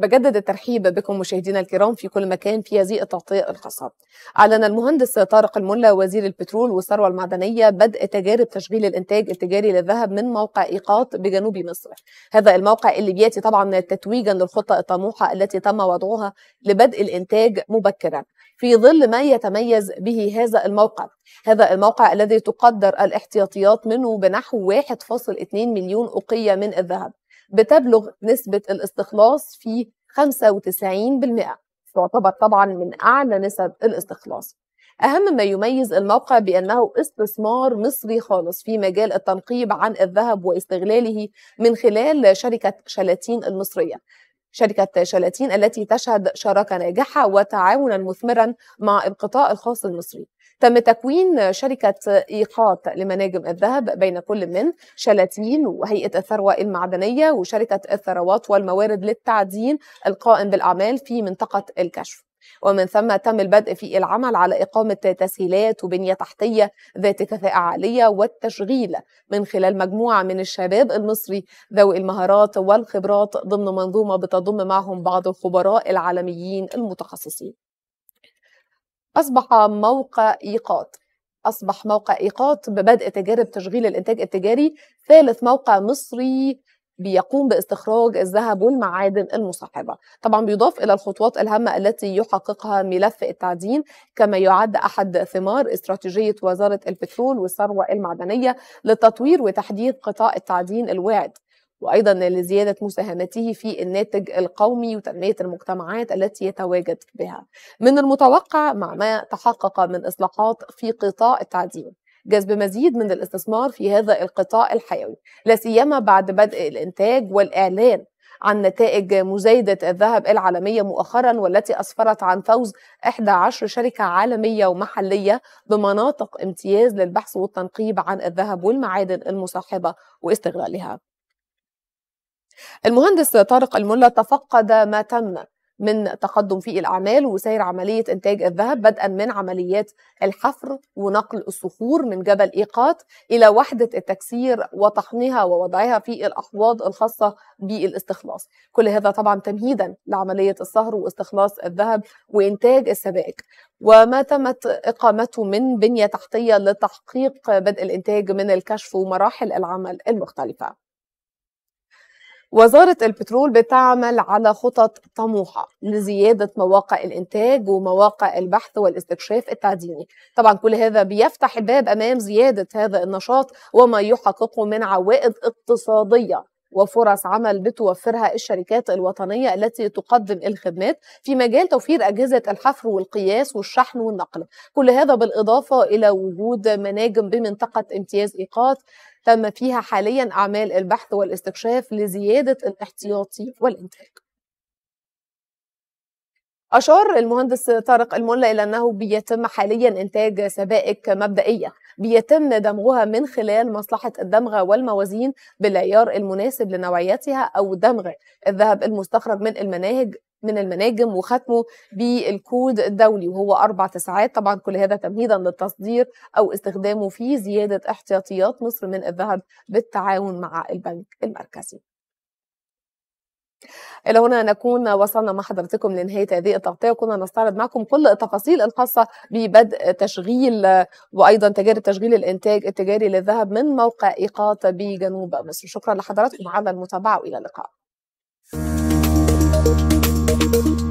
بجدد الترحيب بكم مشاهدينا الكرام في كل مكان في هذه التغطية الخاصة. أعلن المهندس طارق الملا وزير البترول والثروة المعدنية بدء تجارب تشغيل الإنتاج التجاري للذهب من موقع إيقاط بجنوب مصر. هذا الموقع اللي بيأتي طبعا تتويجا للخطة الطموحة التي تم وضعها لبدء الإنتاج مبكرا. في ظل ما يتميز به هذا الموقع هذا الموقع الذي تقدر الاحتياطيات منه بنحو 1.2 مليون أقية من الذهب بتبلغ نسبة الاستخلاص في 95% تعتبر طبعا من أعلى نسب الاستخلاص أهم ما يميز الموقع بأنه استثمار مصري خالص في مجال التنقيب عن الذهب واستغلاله من خلال شركة شلاتين المصرية شركة شلاتين التي تشهد شراكة ناجحة وتعاونا مثمرا مع القطاع الخاص المصري تم تكوين شركة إيقاط لمناجم الذهب بين كل من شلاتين وهيئة الثروة المعدنية وشركة الثروات والموارد للتعدين القائم بالأعمال في منطقة الكشف ومن ثم تم البدء في العمل على إقامة تسهيلات وبنية تحتية ذات كفاءة عالية والتشغيل من خلال مجموعة من الشباب المصري ذوي المهارات والخبرات ضمن منظومة بتضم معهم بعض الخبراء العالميين المتخصصين أصبح موقع إيقاط أصبح موقع إيقاط ببدء تجارب تشغيل الإنتاج التجاري ثالث موقع مصري بيقوم باستخراج الذهب والمعادن المصاحبة طبعا بيضاف إلى الخطوات الهامة التي يحققها ملف التعدين كما يعد أحد ثمار استراتيجية وزارة البترول والثروة المعدنية لتطوير وتحديث قطاع التعدين الواعد وايضا لزياده مساهمته في الناتج القومي وتنميه المجتمعات التي يتواجد بها. من المتوقع مع ما تحقق من اصلاحات في قطاع التعدين جذب مزيد من الاستثمار في هذا القطاع الحيوي لا سيما بعد بدء الانتاج والاعلان عن نتائج مزايدة الذهب العالمية مؤخرا والتي أسفرت عن فوز 11 شركة عالمية ومحلية بمناطق امتياز للبحث والتنقيب عن الذهب والمعادن المصاحبة واستغلالها المهندس طارق الملا تفقد ما تم من تقدم في الأعمال وسير عملية إنتاج الذهب بدءا من عمليات الحفر ونقل الصخور من جبل إيقات إلى وحدة التكسير وطحنها ووضعها في الأحواض الخاصة بالاستخلاص كل هذا طبعا تمهيدا لعملية الصهر واستخلاص الذهب وإنتاج السبائك وما تمت إقامته من بنية تحتية لتحقيق بدء الإنتاج من الكشف ومراحل العمل المختلفة وزارة البترول بتعمل على خطط طموحة لزيادة مواقع الإنتاج ومواقع البحث والاستكشاف التعديني طبعا كل هذا بيفتح الباب أمام زيادة هذا النشاط وما يحققه من عوائد اقتصادية وفرص عمل بتوفرها الشركات الوطنية التي تقدم الخدمات في مجال توفير أجهزة الحفر والقياس والشحن والنقل كل هذا بالإضافة إلى وجود مناجم بمنطقة امتياز إيقاف تم فيها حاليا أعمال البحث والاستكشاف لزيادة الاحتياطي والإنتاج أشار المهندس طارق الملا إلى أنه بيتم حاليا إنتاج سبائك مبدئية بيتم دمغها من خلال مصلحة الدمغة والموازين بالعيار المناسب لنوعيتها أو دمغ الذهب المستخرج من المناهج من المناجم وختمه بالكود الدولي وهو أربع تسعات طبعا كل هذا تمهيدا للتصدير أو استخدامه في زيادة احتياطيات مصر من الذهب بالتعاون مع البنك المركزي إلى هنا نكون وصلنا مع حضرتكم لنهاية هذه التغطية وكنا نستعرض معكم كل التفاصيل الخاصة ببدء تشغيل وأيضا تجارب تشغيل الإنتاج التجاري للذهب من موقع إيقاط بجنوب مصر شكرا لحضراتكم على المتابعة وإلى اللقاء thank you Thank you.